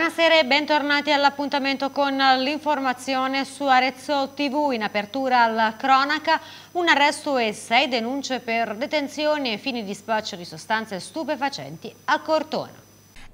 Buonasera e bentornati all'appuntamento con l'informazione su Arezzo TV. In apertura alla cronaca, un arresto e sei denunce per detenzioni e fini di spaccio di sostanze stupefacenti a Cortona.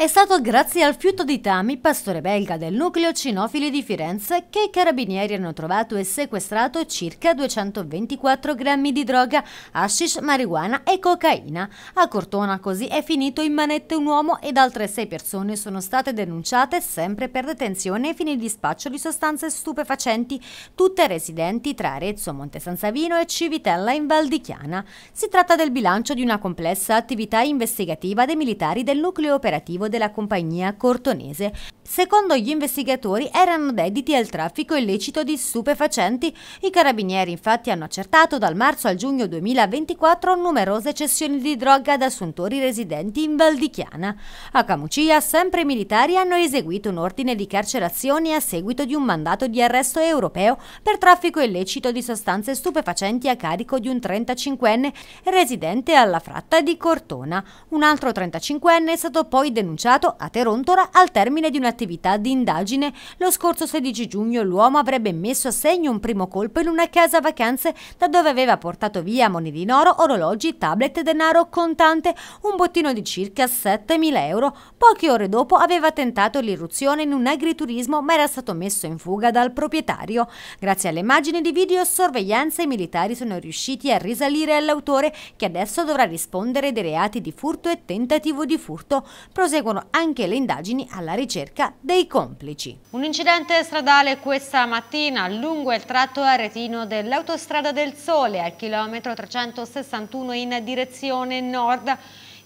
È stato grazie al fiuto di Tami, pastore belga del nucleo cinofili di Firenze, che i carabinieri hanno trovato e sequestrato circa 224 grammi di droga, hashish, marijuana e cocaina. A Cortona così è finito in manette un uomo ed altre sei persone sono state denunciate sempre per detenzione e fini di spaccio di sostanze stupefacenti, tutte residenti tra Arezzo, Monte San Savino e Civitella in Val di Chiana. Si tratta del bilancio di una complessa attività investigativa dei militari del nucleo operativo della compagnia cortonese. Secondo gli investigatori erano dediti al traffico illecito di stupefacenti. I carabinieri infatti hanno accertato dal marzo al giugno 2024 numerose cessioni di droga ad assuntori residenti in Valdichiana. A Camucia sempre i militari hanno eseguito un ordine di carcerazione a seguito di un mandato di arresto europeo per traffico illecito di sostanze stupefacenti a carico di un 35enne residente alla fratta di Cortona. Un altro 35enne è stato poi denunciato a Terontora al termine di una attività di indagine, lo scorso 16 giugno l'uomo avrebbe messo a segno un primo colpo in una casa vacanze da dove aveva portato via moni in oro, orologi, tablet, denaro, contante, un bottino di circa 7.000 euro. Poche ore dopo aveva tentato l'irruzione in un agriturismo ma era stato messo in fuga dal proprietario. Grazie alle immagini di videosorveglianza i militari sono riusciti a risalire all'autore che adesso dovrà rispondere dei reati di furto e tentativo di furto. Proseguono anche le indagini alla ricerca dei complici. Un incidente stradale questa mattina lungo il tratto aretino dell'autostrada del Sole al chilometro 361 in direzione nord.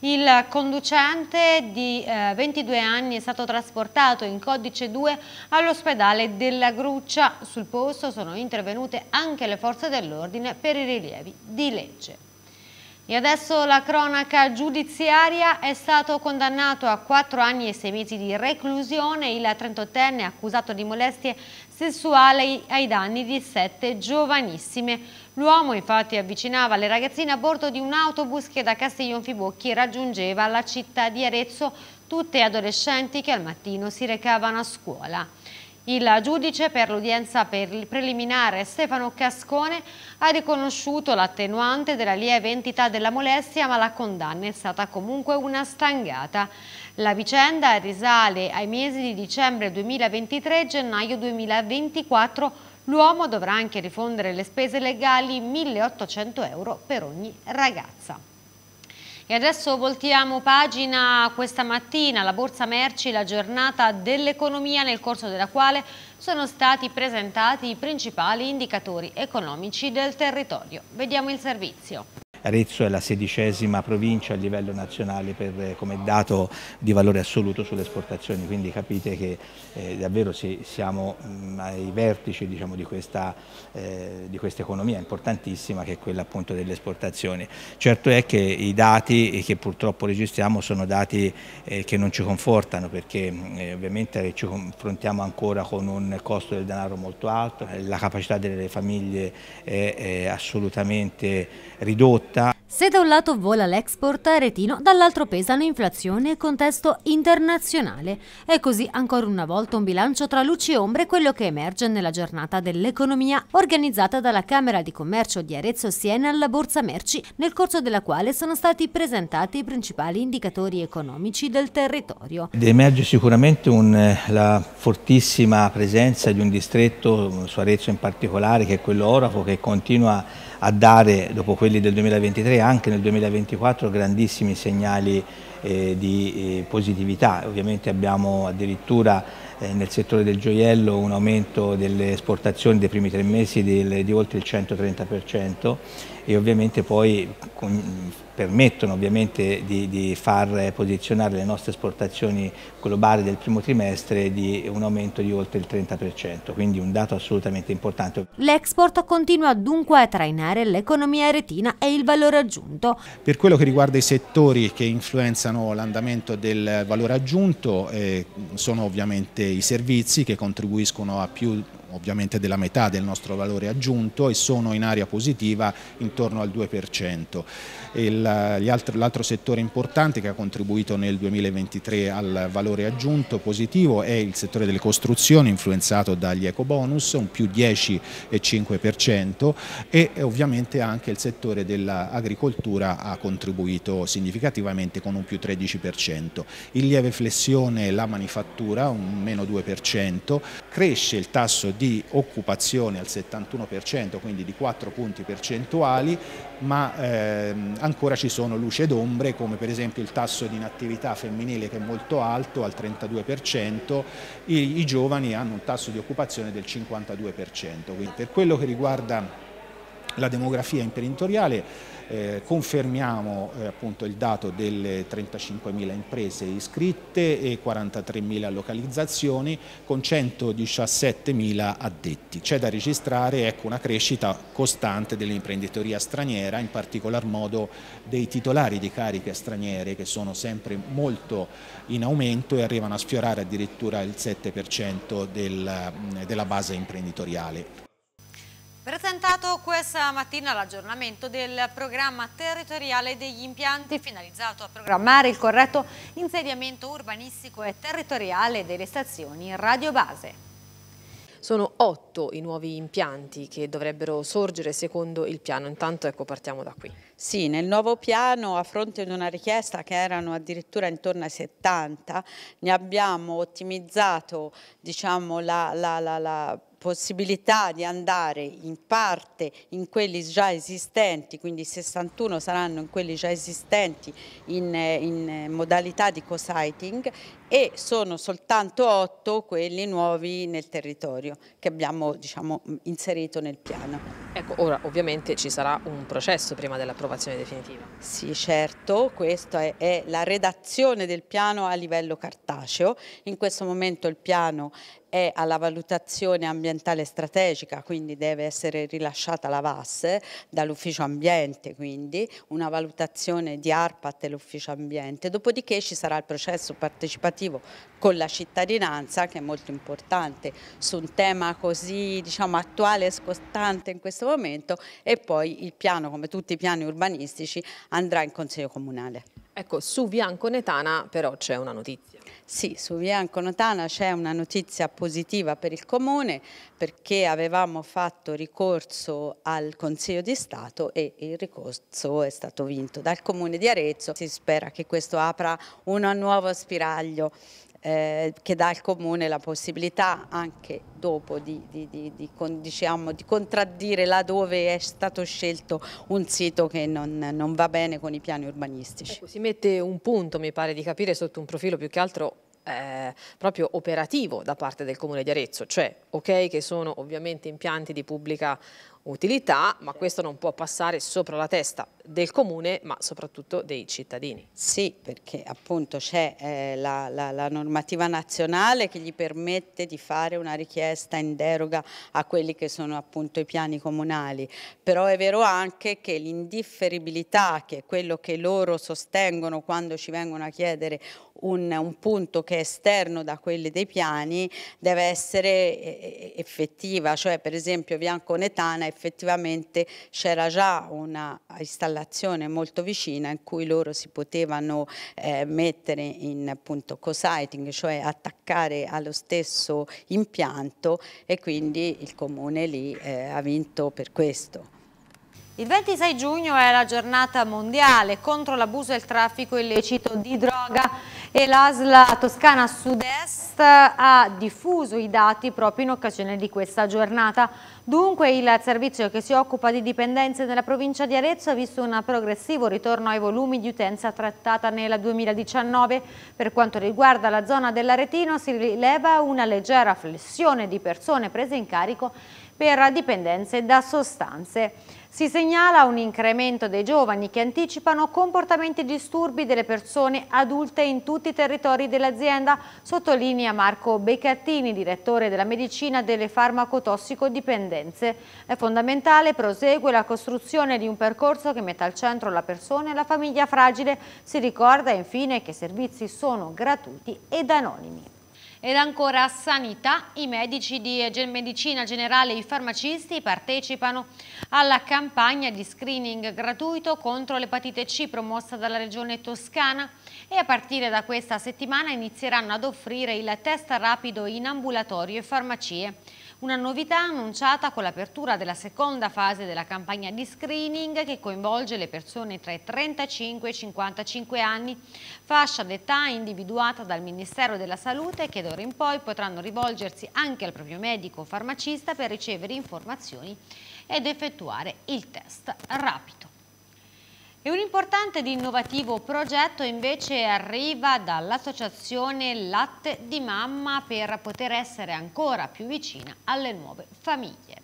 Il conducente di 22 eh, anni è stato trasportato in codice 2 all'ospedale della Gruccia. Sul posto sono intervenute anche le forze dell'ordine per i rilievi di legge. E adesso la cronaca giudiziaria è stato condannato a 4 anni e 6 mesi di reclusione il 38enne accusato di molestie sessuali ai danni di sette giovanissime. L'uomo infatti avvicinava le ragazzine a bordo di un autobus che da Castiglion Fibocchi raggiungeva la città di Arezzo, tutte adolescenti che al mattino si recavano a scuola. Il giudice per l'udienza preliminare Stefano Cascone ha riconosciuto l'attenuante della lieve entità della molestia ma la condanna è stata comunque una stangata. La vicenda risale ai mesi di dicembre 2023 e gennaio 2024. L'uomo dovrà anche rifondere le spese legali 1.800 euro per ogni ragazza. E adesso voltiamo pagina questa mattina, la Borsa Merci, la giornata dell'economia nel corso della quale sono stati presentati i principali indicatori economici del territorio. Vediamo il servizio. Arezzo è la sedicesima provincia a livello nazionale per, eh, come dato di valore assoluto sulle esportazioni, quindi capite che eh, davvero si, siamo mh, mm, ai vertici diciamo, di, questa, eh, di, economia importantissima che è quella appunto delle esportazioni. Certo è che i dati che purtroppo registriamo sono dati eh, che non ci confortano perché mm, eh, ovviamente ci confrontiamo ancora con un costo del denaro molto alto, la capacità delle famiglie è assolutamente ridotta se da un lato vola l'export aretino, dall'altro pesano inflazione e contesto internazionale. È così ancora una volta un bilancio tra luci e ombre quello che emerge nella giornata dell'economia organizzata dalla Camera di Commercio di Arezzo Siena alla Borsa Merci, nel corso della quale sono stati presentati i principali indicatori economici del territorio. Emerge sicuramente un, eh, la fortissima presenza di un distretto, mm, su Arezzo in particolare, che è quello Orafo, che continua a a dare, dopo quelli del 2023, anche nel 2024 grandissimi segnali eh, di eh, positività. Ovviamente abbiamo addirittura eh, nel settore del gioiello un aumento delle esportazioni dei primi tre mesi del, di oltre il 130%, e ovviamente poi permettono ovviamente di, di, far posizionare le nostre esportazioni globali del primo trimestre di un aumento di oltre il 30%, quindi un dato assolutamente importante. L'export continua dunque a trainare l'economia retina e il valore aggiunto. Per quello che riguarda i settori che influenzano l'andamento del valore aggiunto eh, sono ovviamente i servizi che contribuiscono a più ovviamente della metà del nostro valore aggiunto e sono in area positiva intorno al 2%. L'altro settore importante che ha contribuito nel 2023 al valore aggiunto positivo è il settore delle costruzioni influenzato dagli eco bonus, un più 10,5% e ovviamente anche il settore dell'agricoltura ha contribuito significativamente con un più 13%. In lieve flessione la manifattura, un meno 2%, cresce il tasso di di occupazione al 71%, quindi di 4 punti percentuali, ma ehm, ancora ci sono luce ed ombre come per esempio il tasso di inattività femminile che è molto alto, al 32%, i, i giovani hanno un tasso di occupazione del 52%. Quindi per quello che riguarda la demografia imprenditoriale, eh, confermiamo eh, appunto il dato delle 35.000 imprese iscritte e 43.000 localizzazioni con 117.000 addetti. C'è da registrare ecco, una crescita costante dell'imprenditoria straniera, in particolar modo dei titolari di cariche straniere che sono sempre molto in aumento e arrivano a sfiorare addirittura il 7% del, mm, della base imprenditoriale. Presentato questa mattina l'aggiornamento del programma territoriale degli impianti finalizzato a programmare il corretto insediamento urbanistico e territoriale delle stazioni radiobase. Sono otto i nuovi impianti che dovrebbero sorgere secondo il piano, intanto ecco partiamo da qui. Sì, nel nuovo piano a fronte di una richiesta che erano addirittura intorno ai 70, ne abbiamo ottimizzato diciamo, la, la, la, la possibilità di andare in parte in quelli già esistenti, quindi 61 saranno in quelli già esistenti in, in modalità di co-siting e sono soltanto 8 quelli nuovi nel territorio che abbiamo diciamo, inserito nel piano. Ecco, ora ovviamente ci sarà un processo prima dell'approvazione definitiva. Sì, certo, questa è, è, la redazione del piano a livello cartaceo. In questo momento il piano è alla valutazione ambientale strategica, quindi deve essere rilasciata la VAS dall'ufficio ambiente, quindi una valutazione di ARPAT e l'ufficio ambiente, dopodiché ci sarà il processo partecipativo con la cittadinanza che è molto importante su un tema così diciamo, attuale e scostante in questo momento e poi il piano come tutti i piani urbanistici andrà in consiglio comunale. Ecco, su Bianco Netana però c'è una notizia. Sì, su Bianco Anconotana c'è una notizia positiva per il Comune perché avevamo fatto ricorso al Consiglio di Stato e il ricorso è stato vinto dal Comune di Arezzo. Si spera che questo apra un nuovo spiraglio eh, che dà al Comune la possibilità anche dopo di, di, di, con, diciamo, di, contraddire laddove è stato scelto un sito che non, non va bene con i piani urbanistici. Ecco, si mette un punto, mi pare di capire, sotto un profilo più che altro eh, proprio operativo da parte del Comune di Arezzo, cioè ok che sono ovviamente impianti di pubblica utilità, ma questo non può passare sopra la testa del comune, ma soprattutto dei cittadini. Sì, perché appunto c'è eh, la, la, la, normativa nazionale che gli permette di fare una richiesta in deroga a quelli che sono appunto i piani comunali, però è vero anche che l'indifferibilità, che è quello che loro sostengono quando ci vengono a chiedere un, un punto che è esterno da quelli dei piani, deve essere eh, eh, effettiva, cioè per esempio Bianconetana è effettivamente c'era già una installazione molto vicina in cui loro si potevano eh, mettere in appunto co-siting, cioè attaccare allo stesso impianto e quindi il comune lì eh, ha vinto per questo. Il 26 giugno è la giornata mondiale contro l'abuso e il traffico illecito di droga e l'ASL Toscana Sud-Est ha diffuso i dati proprio in occasione di questa giornata. Dunque il servizio che si occupa di dipendenze nella provincia di Arezzo ha visto un progressivo ritorno ai volumi di utenza trattata nel 2019. Per quanto riguarda la zona dell'Aretino si rileva una leggera flessione di persone prese in carico per dipendenze da sostanze. Si segnala un incremento dei giovani che anticipano comportamenti disturbi delle persone adulte in tutti i territori dell'azienda, sottolinea Marco Beccattini, direttore della medicina delle farmacotossicodipendenze. È fondamentale, prosegue la costruzione di un percorso che metta al centro la persona e la famiglia fragile. Si ricorda infine che i servizi sono gratuiti ed anonimi. Ed ancora sanità, i medici di eh, medicina generale e i farmacisti partecipano alla campagna di screening gratuito contro l'epatite C promossa dalla regione toscana e a partire da questa settimana inizieranno ad offrire il test rapido in ambulatorio e farmacie. Una novità annunciata con l'apertura della seconda fase della campagna di screening che coinvolge le persone tra i 35 e i 55 anni, fascia d'età individuata dal Ministero della Salute che d'ora in poi potranno rivolgersi anche al proprio medico o farmacista per ricevere informazioni ed effettuare il test rapido. E un importante ed innovativo progetto invece arriva dall'associazione Latte di Mamma per poter essere ancora più vicina alle nuove famiglie.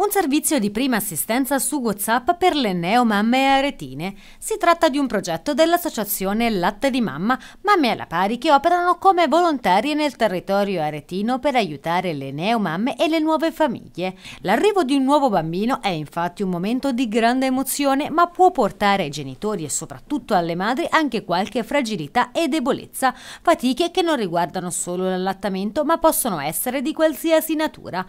Un servizio di prima assistenza su WhatsApp per le neomamme aretine. Si tratta di un progetto dell'associazione Latte di Mamma, mamme alla pari che operano come volontarie nel territorio aretino per aiutare le neomamme e le nuove famiglie. L'arrivo di un nuovo bambino è infatti un momento di grande emozione, ma può portare ai genitori e soprattutto alle madri anche qualche fragilità e debolezza, fatiche che non riguardano solo l'allattamento ma possono essere di qualsiasi natura.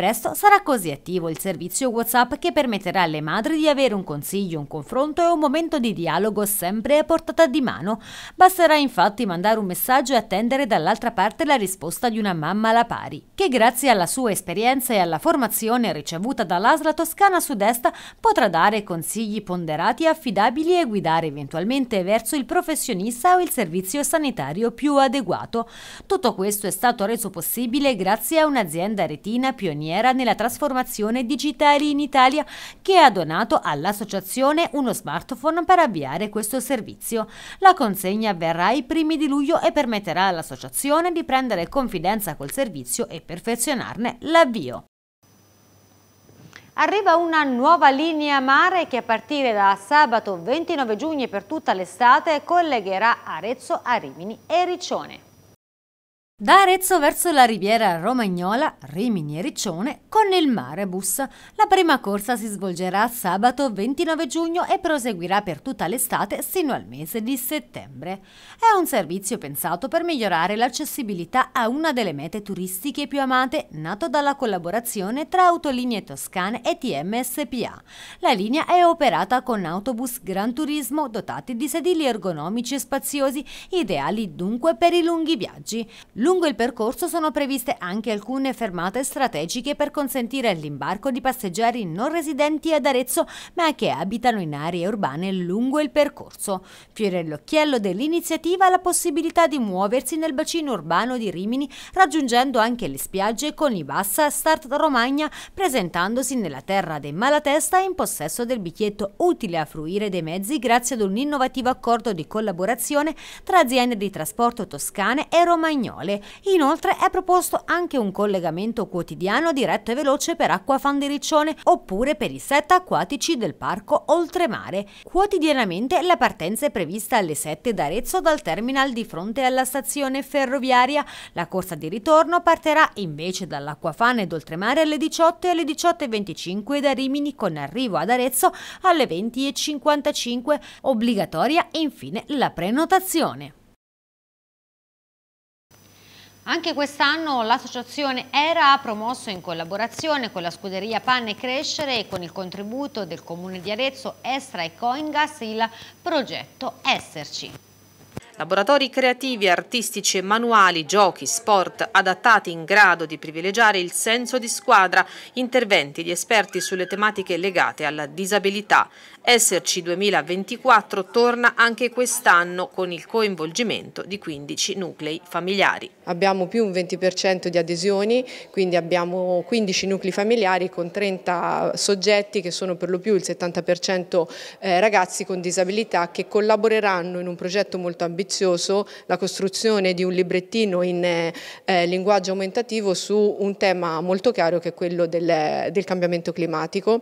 Presto sarà così attivo il servizio WhatsApp che permetterà alle madri di avere un consiglio, un confronto e un momento di dialogo sempre a portata di mano. Basterà infatti mandare un messaggio e attendere dall'altra parte la risposta di una mamma alla pari, che grazie alla sua esperienza e alla formazione ricevuta dall'Asla Toscana Sud-Est potrà dare consigli ponderati e affidabili e guidare eventualmente verso il professionista o il servizio sanitario più adeguato. Tutto questo è stato reso possibile grazie a un'azienda retina pioniera pioniera nella trasformazione digitale in Italia che ha donato all'associazione uno smartphone per avviare questo servizio. La consegna avverrà ai primi di luglio e permetterà all'associazione di prendere confidenza col servizio e perfezionarne l'avvio. Arriva una nuova linea mare che a partire da sabato 29 giugno e per tutta l'estate collegherà Arezzo a Rimini e Riccione. Da Arezzo verso la riviera romagnola, Rimini e Riccione, con il Marebus. La prima corsa si svolgerà sabato 29 giugno e proseguirà per tutta l'estate sino al mese di settembre. È un servizio pensato per migliorare l'accessibilità a una delle mete turistiche più amate, nato dalla collaborazione tra Autolinee Toscane e TMSPA. La linea è operata con autobus Gran Turismo dotati di sedili ergonomici e spaziosi, ideali dunque per i lunghi viaggi. Lungo il percorso sono previste anche alcune fermate strategiche per consentire l'imbarco di passeggeri non residenti ad Arezzo ma che abitano in aree urbane lungo il percorso. Fiore l'occhiello dell'iniziativa la possibilità di muoversi nel bacino urbano di Rimini raggiungendo anche le spiagge con i Bassa Start Romagna presentandosi nella terra dei Malatesta in possesso del biglietto utile a fruire dei mezzi grazie ad un innovativo accordo di collaborazione tra aziende di trasporto toscane e romagnole Inoltre è proposto anche un collegamento quotidiano diretto e veloce per Acquafan di Riccione oppure per i set acquatici del parco Oltremare. Quotidianamente la partenza è prevista alle 7 da Arezzo dal terminal di fronte alla stazione ferroviaria. La corsa di ritorno partirà invece dall'Acquafan ed Oltremare alle 18 e alle 18.25 da Rimini con arrivo ad Arezzo alle 20.55, obbligatoria infine la prenotazione. Anche quest'anno l'associazione ERA ha promosso in collaborazione con la scuderia Panne Crescere e con il contributo del Comune di Arezzo, Estra e Coingas il progetto Esserci. Laboratori creativi, artistici e manuali, giochi, sport adattati in grado di privilegiare il senso di squadra, interventi di esperti sulle tematiche legate alla disabilità. Esserci 2024 torna anche quest'anno con il coinvolgimento di 15 nuclei familiari. Abbiamo più un 20% di adesioni, quindi abbiamo 15 nuclei familiari con 30 soggetti che sono per lo più il 70% eh, ragazzi con disabilità che collaboreranno in un progetto molto ambizioso, la costruzione di un librettino in eh, eh, linguaggio aumentativo su un tema molto caro che è quello del, cambiamento climatico,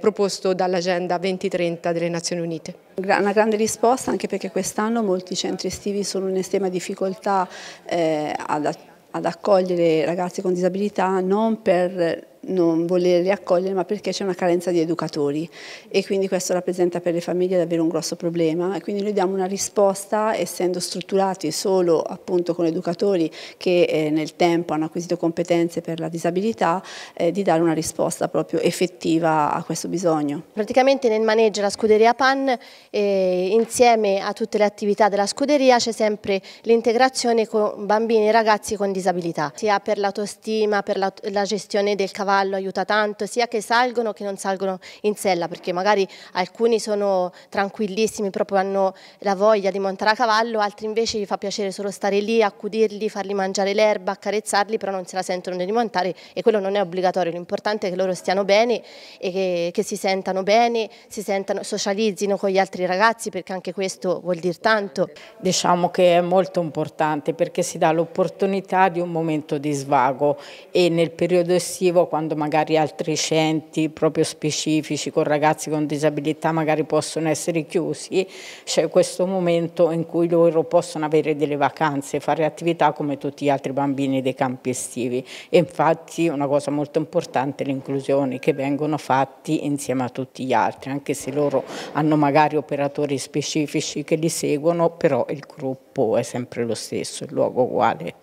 proposto dall'Agenda 2030 2030 delle Nazioni Unite. Una grande risposta anche perché quest'anno molti centri estivi sono in estrema difficoltà eh, ad, ad accogliere ragazzi con disabilità non per non volerli accogliere ma perché c'è una carenza di educatori e quindi questo rappresenta per le famiglie davvero un grosso problema e quindi noi diamo una risposta essendo strutturati solo appunto con educatori che eh, nel tempo hanno acquisito competenze per la disabilità eh, di dare una risposta proprio effettiva a questo bisogno. Praticamente nel maneggio la scuderia PAN eh, insieme a tutte le attività della scuderia c'è sempre l'integrazione con bambini e ragazzi con disabilità sia per l'autostima, per la, la gestione del cavallo cavallo aiuta tanto, sia che salgono che non salgono in sella, perché magari alcuni sono tranquillissimi, proprio hanno la voglia di montare a cavallo, altri invece gli fa piacere solo stare lì, accudirli, farli mangiare l'erba, accarezzarli, però non se la sentono di montare e quello non è obbligatorio, l'importante è che loro stiano bene e che, che si sentano bene, si sentano, socializzino con gli altri ragazzi, perché anche questo vuol dire tanto. Diciamo che è molto importante perché si dà l'opportunità di un momento di svago e nel periodo estivo quando quando magari altri centri proprio specifici con ragazzi con disabilità magari possono essere chiusi, c'è questo momento in cui loro possono avere delle vacanze, fare attività come tutti gli altri bambini dei campi estivi. E infatti una cosa molto importante è l'inclusione che vengono fatti insieme a tutti gli altri, anche se loro hanno magari operatori specifici che li seguono, però il gruppo è sempre lo stesso, il luogo uguale.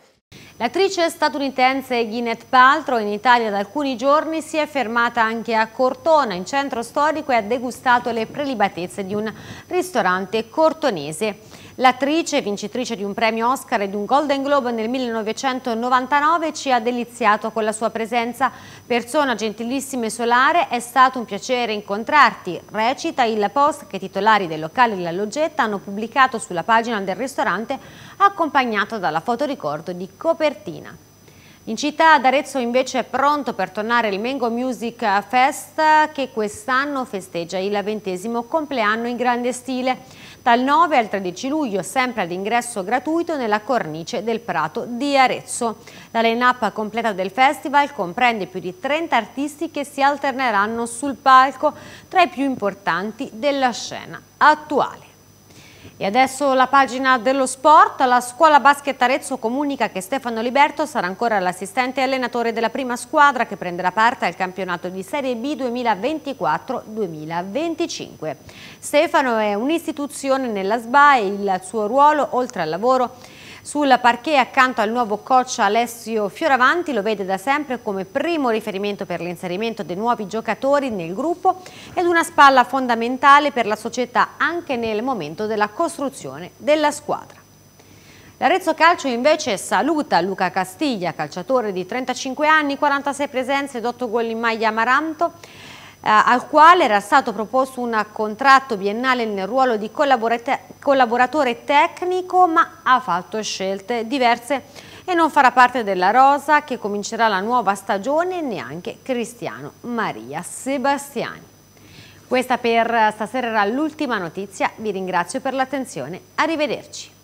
L'attrice statunitense Gwyneth Paltrow in Italia da alcuni giorni si è fermata anche a Cortona, in centro storico, e ha degustato le prelibatezze di un ristorante cortonese. L'attrice, vincitrice di un premio Oscar e di un Golden Globe nel 1999, ci ha deliziato con la sua presenza. Persona gentilissima e solare, è stato un piacere incontrarti. Recita il post che i titolari del locale della Loggetta hanno pubblicato sulla pagina del ristorante accompagnato dalla fotoricordo di copertina. In città d'Arezzo invece è pronto per tornare il Mango Music Fest che quest'anno festeggia il ventesimo compleanno in grande stile dal 9 al 13 luglio, sempre all'ingresso gratuito nella cornice del Prato di Arezzo. La line-up completa del festival comprende più di 30 artisti che si alterneranno sul palco, tra i più importanti della scena attuale. E adesso la pagina dello sport. La scuola basket Arezzo comunica che Stefano Liberto sarà ancora l'assistente allenatore della prima squadra che prenderà parte al campionato di Serie B 2024-2025. Stefano è un'istituzione nella SBA e il suo ruolo, oltre al lavoro, sul parquet accanto al nuovo coach Alessio Fioravanti lo vede da sempre come primo riferimento per l'inserimento dei nuovi giocatori nel gruppo ed una spalla fondamentale per la società anche nel momento della costruzione della squadra. L'Arezzo Calcio invece saluta Luca Castiglia, calciatore di 35 anni, 46 presenze ed 8 gol in maglia Amaranto. Eh, al quale era stato proposto un contratto biennale nel ruolo di collaboratore tecnico ma ha fatto scelte diverse e non farà parte della rosa che comincerà la nuova stagione neanche Cristiano Maria Sebastiani. Questa per stasera era l'ultima notizia, vi ringrazio per l'attenzione, arrivederci.